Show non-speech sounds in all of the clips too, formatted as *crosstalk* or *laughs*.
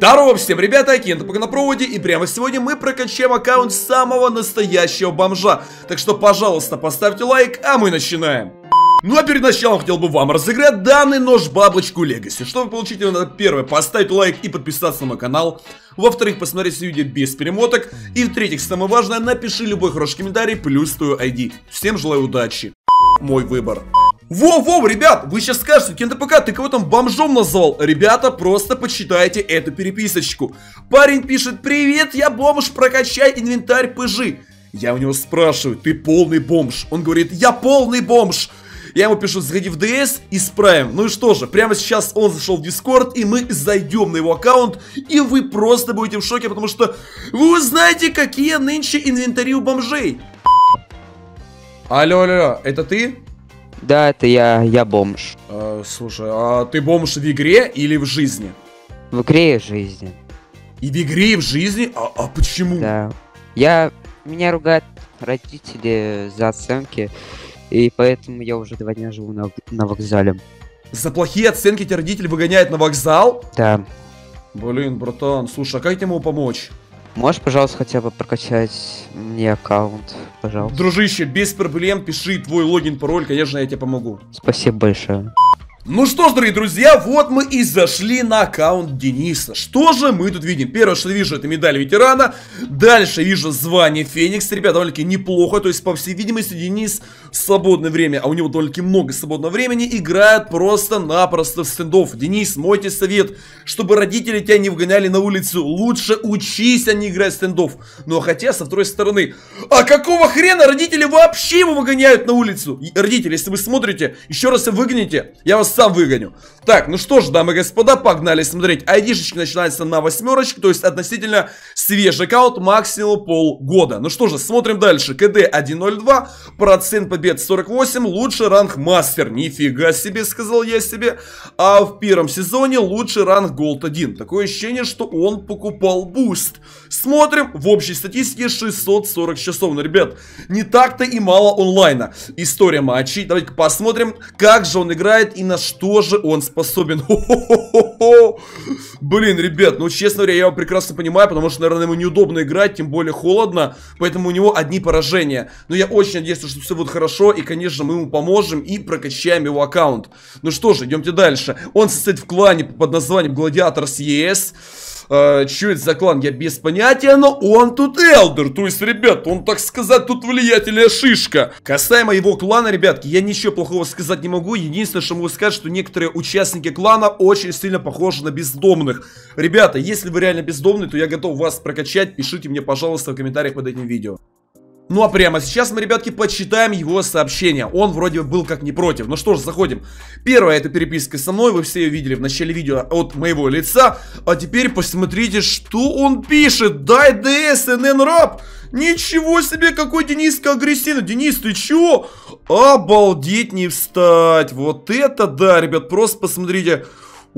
Здорово всем, ребята, Акин на проводе, и прямо сегодня мы прокачаем аккаунт самого настоящего бомжа. Так что, пожалуйста, поставьте лайк, а мы начинаем. Ну а перед началом хотел бы вам разыграть данный нож бабочку Легаси. Чтобы получить его, надо первое, поставить лайк и подписаться на мой канал. Во-вторых, посмотреть все видео без перемоток. И в-третьих, самое важное, напиши любой хороший комментарий плюс твою ID. Всем желаю удачи. Мой выбор. Воу-воу, ребят, вы сейчас скажете, КНДПК, ты кого там бомжом назвал? Ребята, просто почитайте эту переписочку. Парень пишет, привет, я бомж, прокачай инвентарь пыжи. Я у него спрашиваю, ты полный бомж? Он говорит, я полный бомж. Я ему пишу, заходи в ДС, исправим. Ну и что же, прямо сейчас он зашел в Дискорд, и мы зайдем на его аккаунт, и вы просто будете в шоке, потому что вы узнаете, какие нынче инвентари у бомжей. алло, алло, это ты? Да, это я, я бомж. А, слушай, а ты бомж в игре или в жизни? В игре и в жизни. И в игре, и в жизни? А, а почему? Да. Я... Меня ругают родители за оценки, и поэтому я уже два дня живу на, на вокзале. За плохие оценки тебя родители выгоняют на вокзал? Да. Блин, братан, слушай, а как я тебе могу помочь? Можешь, пожалуйста, хотя бы прокачать мне аккаунт, пожалуйста. Дружище, без проблем пиши твой логин, пароль, конечно, я тебе помогу. Спасибо большое. Ну что ж, дорогие друзья, вот мы и зашли на аккаунт Дениса. Что же мы тут видим? Первое, что вижу, это медаль ветерана. Дальше вижу звание Феникс. Ребята, довольно-таки неплохо. То есть, по всей видимости, Денис в свободное время, а у него довольно-таки много свободного времени, играет просто-напросто в стендов. Денис, мой тебе совет, чтобы родители тебя не вгоняли на улицу. Лучше учись, а не играть в стендов. Но ну, а хотя, со второй стороны, а какого хрена родители вообще его выгоняют на улицу? Родители, если вы смотрите, еще раз выгоните, я вас сам выгоню. Так, ну что ж, дамы и господа, погнали смотреть. Айдишечки начинается на восьмерочке, то есть относительно свежий аккаунт, максимум полгода. Ну что же, смотрим дальше. КД 1.02, процент побед 48, лучший ранг мастер. Нифига себе, сказал я себе. А в первом сезоне лучший ранг Голд 1. Такое ощущение, что он покупал буст. Смотрим, в общей статистике 640 часов. ну ребят, не так-то и мало онлайна. История матчей. Давайте посмотрим, как же он играет и на что же он способен? *laughs* Блин, ребят, ну честно говоря, я его прекрасно понимаю, потому что, наверное, ему неудобно играть, тем более холодно, поэтому у него одни поражения. Но я очень надеюсь, что все будет хорошо, и, конечно, мы ему поможем и прокачаем его аккаунт. Ну что же, идемте дальше. Он состоит в клане под названием Гладиатор С.Е.С. ЕС. Э, а, что это за клан, я без понятия, но он тут Элдер. То есть, ребят, он, так сказать, тут влиятельная шишка. Касаемо его клана, ребятки, я ничего плохого сказать не могу. Единственное, что могу сказать, что некоторые участники клана очень сильно похожи на бездомных. Ребята, если вы реально бездомный, то я готов вас прокачать. Пишите мне, пожалуйста, в комментариях под этим видео. Ну а прямо сейчас мы, ребятки, почитаем его сообщение. Он вроде был как не против. Ну что ж, заходим. Первая это переписка со мной, вы все ее видели в начале видео от моего лица. А теперь посмотрите, что он пишет. Дай ДС, НН раб! Ничего себе, какой Дениска агрессивный. Денис, ты чего? Обалдеть не встать. Вот это да, ребят, просто Посмотрите.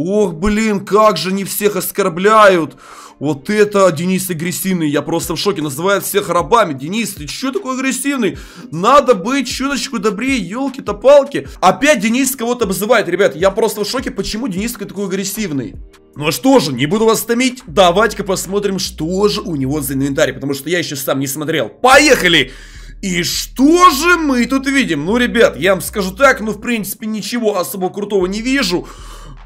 Ох, блин, как же не всех оскорбляют. Вот это Денис агрессивный, я просто в шоке, называет всех рабами. Денис, ты что такой агрессивный? Надо быть чуточку добрее, елки-то палки. Опять Денис кого-то обзывает, ребят, я просто в шоке, почему Денис такой агрессивный. Ну а что же, не буду вас томить, давайте-ка посмотрим, что же у него за инвентарь, потому что я еще сам не смотрел. Поехали! И что же мы тут видим? Ну, ребят, я вам скажу так, ну, в принципе, ничего особо крутого не вижу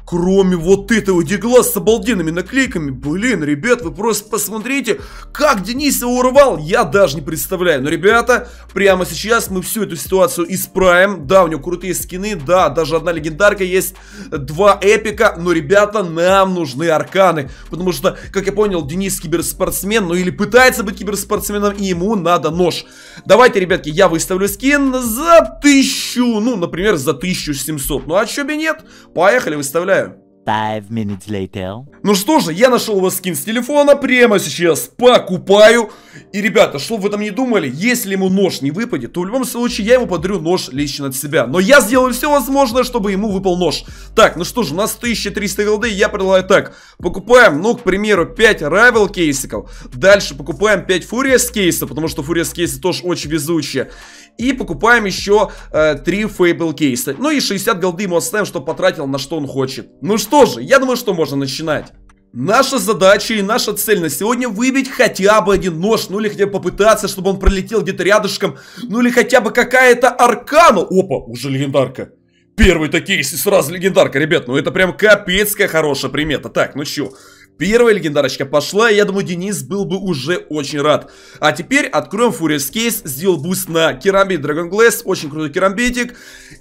кроме вот этого дигласа с обалденными наклейками. Блин, ребят, вы просто посмотрите, как Денис его урвал, я даже не представляю. Но, ребята, прямо сейчас мы всю эту ситуацию исправим. Да, у него крутые скины, да, даже одна легендарка есть, два эпика, но, ребята, нам нужны арканы. Потому что, как я понял, Денис киберспортсмен, ну или пытается быть киберспортсменом, и ему надо нож. Давайте, ребятки, я выставлю скин за тысячу, ну, например, за 1700. Ну, а чё бы нет? Поехали, выставляем. Five minutes later. Ну что же, я нашел у вас скин с телефона, прямо сейчас покупаю. И, ребята, что вы там не думали, если ему нож не выпадет, то в любом случае я ему подарю нож лично от себя. Но я сделаю все возможное, чтобы ему выпал нож. Так, ну что же, у нас 1300 голды, я предлагаю так. Покупаем, ну, к примеру, 5 Rival кейсиков. Дальше покупаем 5 Фурия кейсов, потому что Фурия кейсы тоже очень везучие. И покупаем еще э, 3 Fable кейса. Ну и 60 голды ему оставим, чтобы потратил на что он хочет. Ну что же, я думаю, что можно начинать. Наша задача и наша цель на сегодня выбить хотя бы один нож, ну или хотя бы попытаться, чтобы он пролетел где-то рядышком, ну или хотя бы какая-то аркана. Опа, уже легендарка. Первый-то кейс и сразу легендарка, ребят, ну это прям капецкая хорошая примета. Так, ну чё, Первая легендарочка пошла, я думаю, Денис был бы уже очень рад. А теперь откроем Furious Case, сделал буст на керамбит Dragon Glass, очень крутой керамбитик.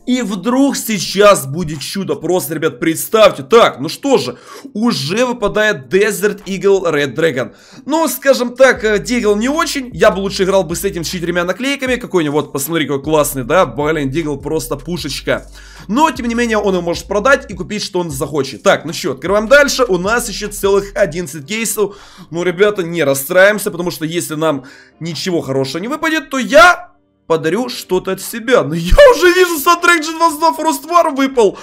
И вдруг сейчас будет чудо, просто, ребят, представьте. Так, ну что же, уже выпадает Desert Eagle Red Dragon. Ну, скажем так, э, Дигл не очень, я бы лучше играл бы с этим четырьмя наклейками, какой-нибудь, вот, посмотри, какой классный, да, блин, Дигл просто пушечка. Но, тем не менее, он его может продать и купить, что он захочет. Так, ну что, открываем дальше, у нас еще целых целых 11 кейсов. Ну, ребята, не расстраиваемся, потому что если нам ничего хорошего не выпадет, то я подарю что-то от себя. Но я уже вижу саундтрек G2 Snow выпал.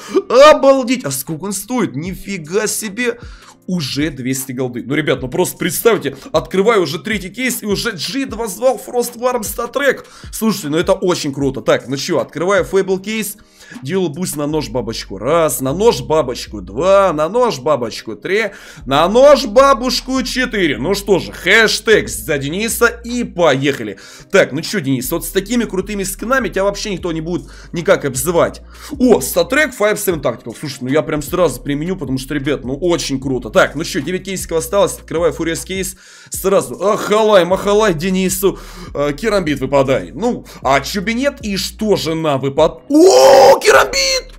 Обалдеть. А сколько он стоит? Нифига себе. Уже 200 голды. Ну, ребят, ну просто представьте, открываю уже третий кейс и уже G2 звал Frost Warm Star Слушайте, ну это очень круто. Так, ну что, открываю Фейбл кейс. Дил буст на нож бабочку раз, на нож бабочку два, на нож бабочку три, на нож бабушку четыре. Ну что же, хэштег за Дениса и поехали. Так, ну что, Денис, вот с такими крутыми скинами тебя вообще никто не будет никак обзывать. О, статрек 5-7 Tactical. Слушай, ну я прям сразу применю, потому что, ребят, ну очень круто. Так, ну что, 9 кейсиков осталось, открываю фурьез кейс сразу. Ахалай, махалай Денису, э, керамбит выпадай. Ну, а чубинет и что же на выпад... О, керамбит!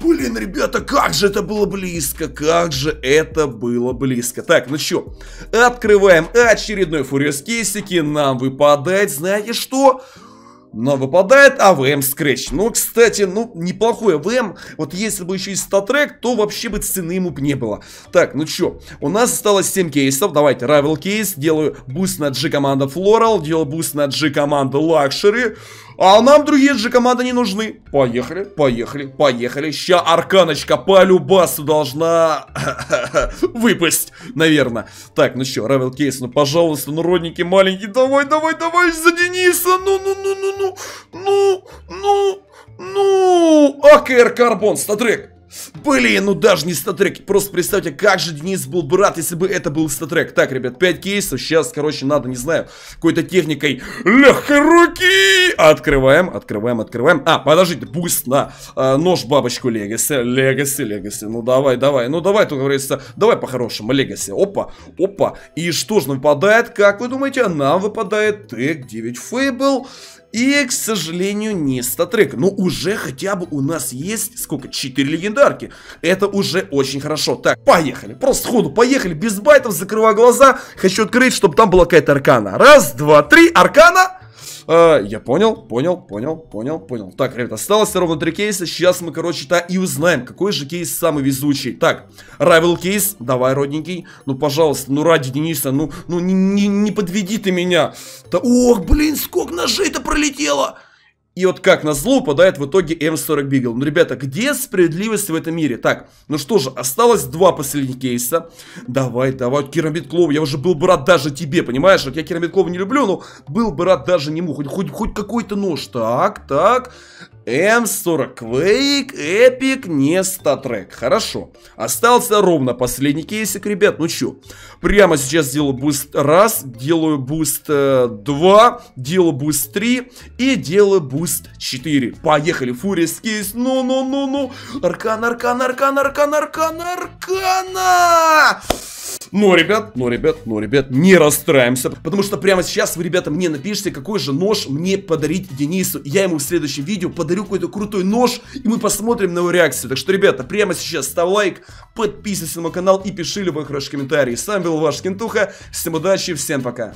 Блин, ребята, как же это было близко, как же это было близко. Так, ну чё, открываем очередной фуриос кейсики, нам выпадает, знаете что? Нам выпадает АВМ Scratch. Ну, кстати, ну, неплохой АВМ. Вот если бы еще и статрек, то вообще бы цены ему бы не было. Так, ну чё, у нас осталось 7 кейсов. Давайте, Rival кейс. Делаю буст на G команда Floral, делаю буст на G команда Luxury. А нам другие же команды не нужны. Поехали, поехали, поехали. Ща арканочка по любасу должна *laughs* выпасть, наверное. Так, ну что, Равел Кейс, ну пожалуйста, ну родники маленькие, давай, давай, давай, за Дениса, ну, ну, ну, ну, ну, ну, ну, ну, АКР Карбон, статрек. Блин, ну даже не статрек. Просто представьте, а как же Денис был бы рад, если бы это был статрек. Так, ребят, 5 кейсов. Сейчас, короче, надо, не знаю, какой-то техникой легкой руки. Открываем, открываем, открываем. А, подождите, буст на э, нож бабочку Легаси. Легаси, Легаси. Ну давай, давай. Ну давай, только говорится, давай по-хорошему, Легаси. Опа, опа. И что же нам выпадает? Как вы думаете, нам выпадает Тек 9 Фейбл. И, к сожалению, не статрек. Но уже хотя бы у нас есть, сколько, 4 легендарки. Это уже очень хорошо. Так, поехали. Просто ходу поехали. Без байтов, закрываю глаза. Хочу открыть, чтобы там была какая-то аркана. Раз, два, три. Аркана. Э, я понял, понял, понял, понял, понял. Так, ребят, осталось ровно три кейса. Сейчас мы, короче, то и узнаем, какой же кейс самый везучий. Так, Rival кейс. Давай, родненький. Ну, пожалуйста, ну ради Дениса, ну, ну не, не, не подведи ты меня. Да, ох, блин, сколько ножей-то пролетело. И вот как на зло упадает в итоге М40 Бигл. Ну, ребята, где справедливость в этом мире? Так, ну что же, осталось два последних кейса. Давай, давай, Керамид Клоу, я уже был бы рад даже тебе, понимаешь? Вот я Керамид Клоу не люблю, но был бы рад даже нему. Хоть, хоть, хоть какой-то нож. Так, так. М40 Quake, Epic, не статрек. Хорошо. Остался ровно последний кейсик, ребят. Ну чё, прямо сейчас делаю буст раз, делаю буст э, 2, делаю буст три и делаю буст 4. Поехали, Фурис кейс. Ну-ну-ну-ну. Аркан, аркан, аркан, аркан, аркан, аркана! Но, ребят, но, ребят, но, ребят, не расстраиваемся. Потому что прямо сейчас вы, ребята, мне напишите, какой же нож мне подарить Денису. Я ему в следующем видео подарю какой-то крутой нож, и мы посмотрим на его реакцию. Так что, ребята, прямо сейчас ставь лайк, подписывайся на мой канал и пиши любой хороший комментарий. С вами был ваш Кентуха. Всем удачи, всем пока.